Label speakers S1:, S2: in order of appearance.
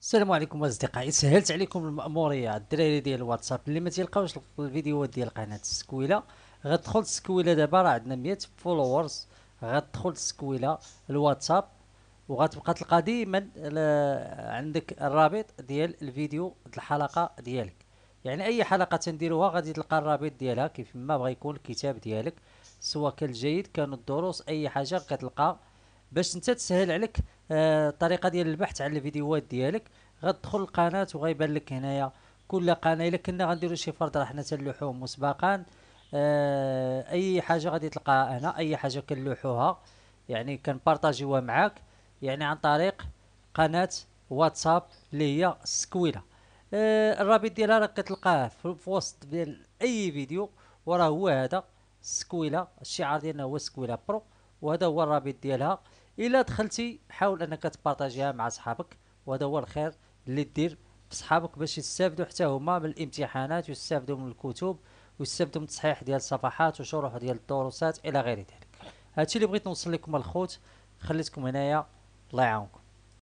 S1: السلام عليكم اصدقائي سهلت عليكم المأمورية الدراري ديال الواتساب اللي ما تيلقاوش الفيديوهات ديال قناة السكويلة غتدخل السكويلة دابا راه عندنا 100 فولورز غتدخل السكويلة الواتساب وغتبقى تلقى ديما عندك الرابط ديال الفيديو الحلقة ديالك يعني اي حلقة تنديروها غادي تلقى الرابط ديالها كيف ما بغى يكون الكتاب ديالك سواء كان الجيد كانوا الدروس اي حاجة كتلقى باش انت تسهل عليك الطريقه آه، ديال البحث على الفيديوهات ديالك غتدخل القناه وغيبان لك هنايا كل قناه الا كنا غنديروا شي فرض راه حنا تلوحوه مسبقا آه اي حاجه غادي تلقاها هنا اي حاجه كنلوحوها يعني كنبارطاجيوها معاك يعني عن طريق قناه واتساب اللي هي سكويله آه الرابط ديالها راه كتلقاه في وسط ديال اي فيديو وراه هو هذا سكويله الشعار ديالنا هو سكويله برو وهذا هو الرابط ديالها الا دخلتي حاول انك تبارطاجيها مع صحابك وهذا هو الخير اللي دير في صحابك باش يستافدوا حتى هما من الامتحانات ويستافدوا من الكتب ويستافدوا من التصحيح ديال الصفحات وشروح ديال الدروسات الى غير ذلك هادشي اللي بغيت نوصل لكم الخوت خليتكم هنايا الله يعاونكم